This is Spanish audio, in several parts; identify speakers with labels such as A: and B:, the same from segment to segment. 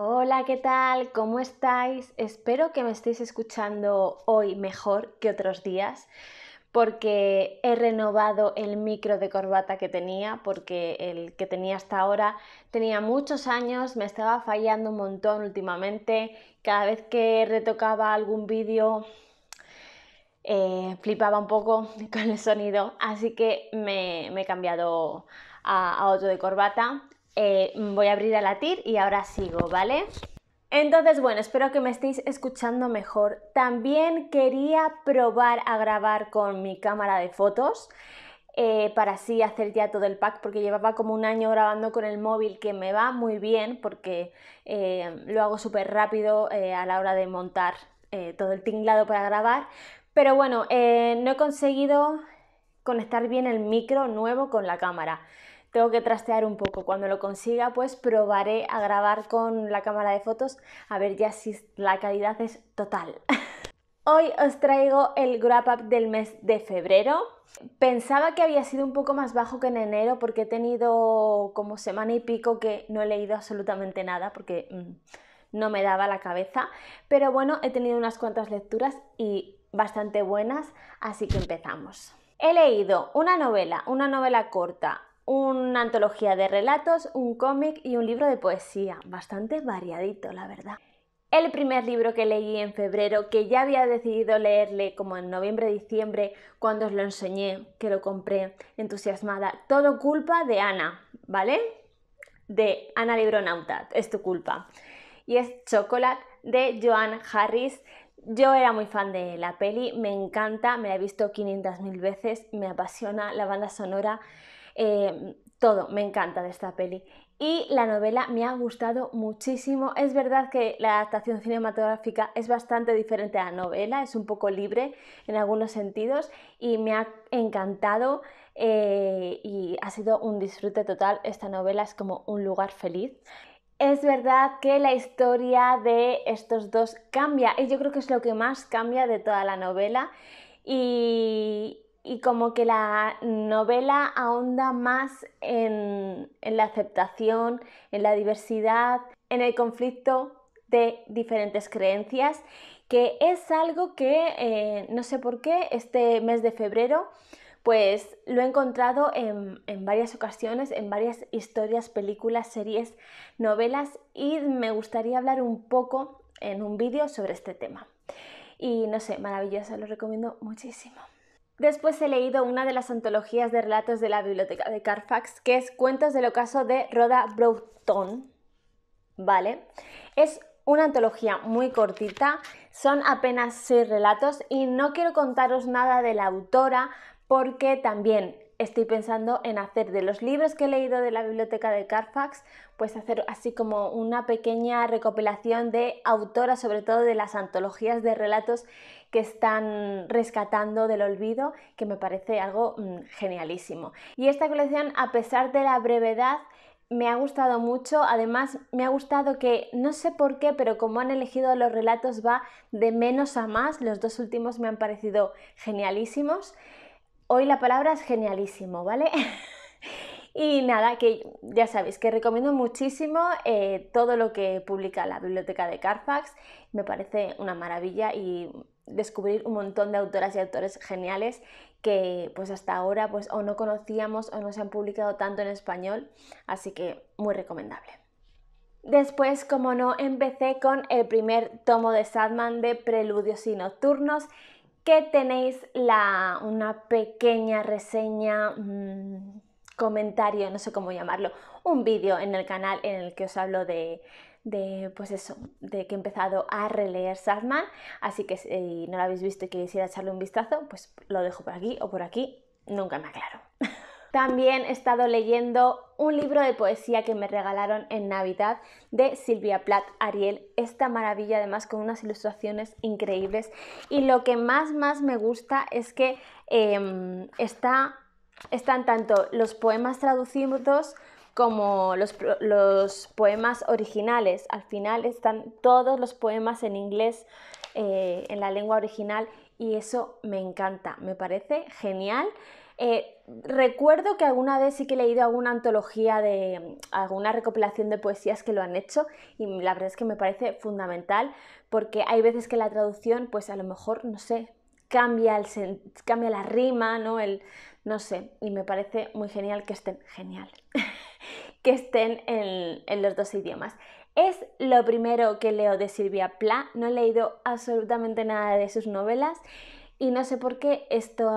A: Hola, ¿qué tal? ¿Cómo estáis? Espero que me estéis escuchando hoy mejor que otros días porque he renovado el micro de corbata que tenía, porque el que tenía hasta ahora tenía muchos años, me estaba fallando un montón últimamente, cada vez que retocaba algún vídeo eh, flipaba un poco con el sonido, así que me, he cambiado a, a, otro de corbata. Eh, voy a abrir a latir y ahora sigo, ¿vale? Entonces, bueno, espero que me estéis escuchando mejor. También quería probar a grabar con mi cámara de fotos. Eh, para así hacer ya todo el pack, porque llevaba como un año grabando con el móvil que me va muy bien porque eh, lo hago súper rápido a la hora de montar todo el tinglado para grabar. Pero bueno, no he conseguido conectar bien el micro nuevo con la cámara tengo que trastear un poco. Cuando lo consiga, pues probaré a grabar con la cámara de fotos a ver ya si la calidad es total. Hoy os traigo el wrap up del mes de febrero. Pensaba que había sido un poco más bajo que en enero porque he tenido como semana y pico que no he leído absolutamente nada porque mm, no me daba la cabeza. Pero bueno, he tenido unas cuantas lecturas y bastante buenas, así que empezamos. He leído una novela, una novela corta, una antología de relatos, un cómic y un libro de poesía, bastante variadito, la verdad. El primer libro que leí en febrero, que ya había decidido leerle como en noviembre-diciembre, cuando os lo enseñé, que lo compré entusiasmada, todo culpa de Ana, ¿vale? De Ana Libronauta, es tu culpa. Y es Chocolate de Joan Harris, yo era muy fan de la peli, me encanta, me la he visto 500.000 veces, me apasiona la banda sonora, eh, todo, me encanta de esta peli. Y la novela me ha gustado muchísimo. Es verdad que la adaptación cinematográfica es bastante diferente a la novela, es un poco libre en algunos sentidos y me ha encantado eh, y ha sido un disfrute total. Esta novela es como un lugar feliz. Es verdad que la historia de estos dos cambia y yo creo que es lo que más cambia de toda la novela y, como que la novela ahonda más en, la aceptación, en la diversidad, en el conflicto de diferentes creencias, que es algo que eh, no sé por qué este mes de febrero pues lo he encontrado en, varias ocasiones, en varias historias, películas, series, novelas y me gustaría hablar un poco en un vídeo sobre este tema. Y no sé, maravillosa lo recomiendo muchísimo. Después he leído una de las antologías de relatos de la biblioteca de Carfax, que es Cuentos del ocaso de Rhoda Broughton. ¿Vale? Es una antología muy cortita, son apenas seis relatos y no quiero contaros nada de la autora porque también estoy pensando en hacer de los libros que he leído de la biblioteca de Carfax, pues hacer así como una pequeña recopilación de autoras, sobre todo de las antologías de relatos que están rescatando del olvido, que me parece algo mm, genialísimo. Y esta colección, a pesar de la brevedad, me ha gustado mucho, además me ha gustado que no sé por qué, pero como han elegido los relatos va de menos a más, los dos últimos me han parecido genialísimos Hoy la palabra es genialísimo, ¿vale? y nada, que ya sabéis que recomiendo muchísimo eh, todo lo que publica la biblioteca de Carfax. Me parece una maravilla y descubrir un montón de autoras y autores geniales que pues hasta ahora pues o no conocíamos o no se han publicado tanto en español, así que muy recomendable. Después, como no, empecé con el primer tomo de Sadman de Preludios y Nocturnos que tenéis la, una pequeña reseña, mm, comentario, no sé cómo llamarlo, un vídeo en el canal en el que os hablo de, pues eso, de que he empezado a releer Sandman, así que si no lo habéis visto y quisiera echarle un vistazo, pues lo dejo por aquí o por aquí, nunca me aclaro. También he estado leyendo un libro de poesía que me regalaron en Navidad de Silvia Plath Ariel. Esta maravilla además con unas ilustraciones increíbles. Y lo que más, más me gusta es que em, están tanto los poemas traducidos como los, poemas originales. Al final están todos los poemas en inglés, eh, en la lengua original, y eso me encanta, me parece genial eh, recuerdo que alguna vez sí que he leído alguna antología de alguna recopilación de poesías que lo han hecho y la verdad es que me parece fundamental porque hay veces que la traducción pues a lo mejor no sé cambia el cambia la rima no el no sé y me parece muy genial que estén genial que estén en, los dos idiomas es lo primero que leo de Silvia Pla no he leído absolutamente nada de sus novelas y no sé por qué esto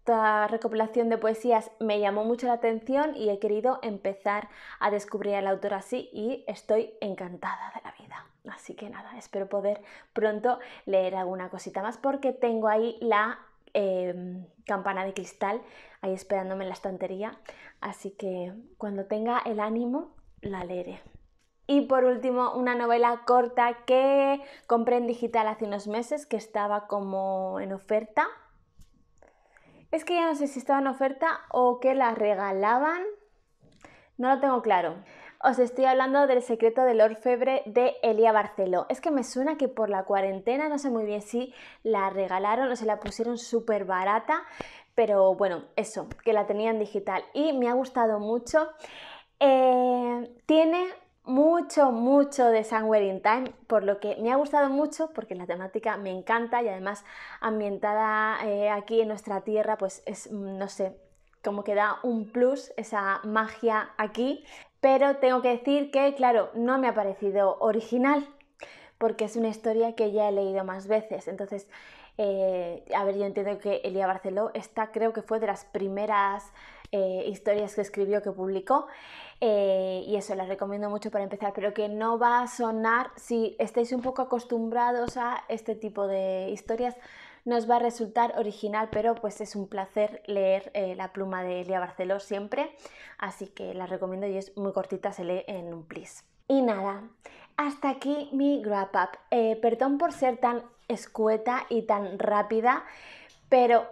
A: esta recopilación de poesías me llamó mucho la atención y he querido empezar a descubrir al autor así y estoy encantada de la vida. Así que nada, espero poder pronto leer alguna cosita más porque tengo ahí la em, campana de cristal ahí esperándome en la estantería. Así que cuando tenga el ánimo, la leeré. Y por último, una novela corta que compré en digital hace unos meses, que estaba como en oferta es que ya no sé si estaba en oferta o que la regalaban. No lo tengo claro. Os estoy hablando del secreto del orfebre de Elia Barceló. Es que me suena que por la cuarentena, no sé muy bien si la regalaron o se la pusieron súper barata, pero bueno, eso, que la tenían digital y me ha gustado mucho. Eh, tiene mucho, mucho de San in Time, por lo que me ha gustado mucho, porque la temática me encanta y además ambientada eh, aquí en nuestra tierra, pues es, mm, no sé, como que da un plus esa magia aquí. Pero tengo que decir que, claro, no me ha parecido original, porque es una historia que ya he leído más veces. Entonces, eh, a ver, yo entiendo que Elia Barceló, esta creo que fue de las primeras eh, historias que escribió, que publicó. Eh, y eso, las recomiendo mucho para empezar, pero que no va a sonar, si estáis un poco acostumbrados a este tipo de historias, nos va a resultar original, pero pues es un placer leer eh, la pluma de Elia Barceló siempre, así que la recomiendo y es muy cortita, se lee en un plis. Y nada, hasta aquí mi wrap up. perdón por ser tan escueta y tan rápida, pero...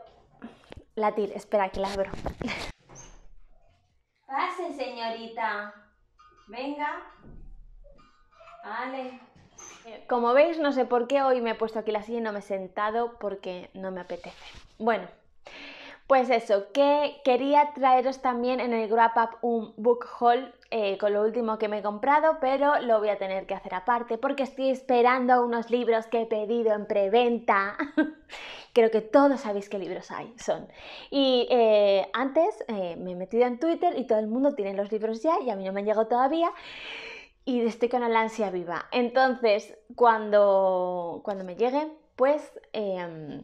A: Latir, espera que la abro. Pase, señorita. Venga. Vale. Como veis, no sé por qué hoy me he puesto aquí la silla y no me he sentado porque no me apetece. Bueno, pues eso, que quería traeros también en el Wrap Up un book haul eh, con lo último que me he comprado, pero lo voy a tener que hacer aparte porque estoy esperando unos libros que he pedido en preventa. Creo que todos sabéis qué libros hay, son. Y eh, antes eh, me he metido en Twitter y todo el mundo tiene los libros ya y a mí no me han llegado todavía y estoy con la ansia viva. Entonces, cuando, cuando me lleguen, pues em,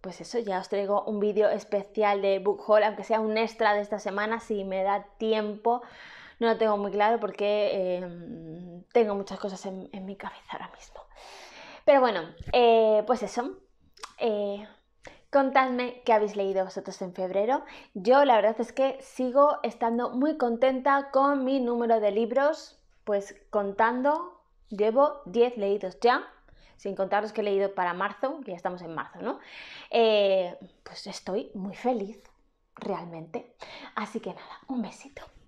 A: pues eso, ya os traigo un vídeo especial de Book Haul, aunque sea un extra de esta semana, si me da tiempo. No lo tengo muy claro porque eh, tengo muchas cosas en, mi cabeza ahora mismo. Pero bueno, eh, pues eso. Eh, contadme qué habéis leído vosotros en febrero. Yo la verdad es que sigo estando muy contenta con mi número de libros, pues contando, llevo 10 leídos ya sin contaros que he leído para marzo, que ya estamos en marzo, ¿no? Eh, pues estoy muy feliz, realmente. Así que nada, un besito.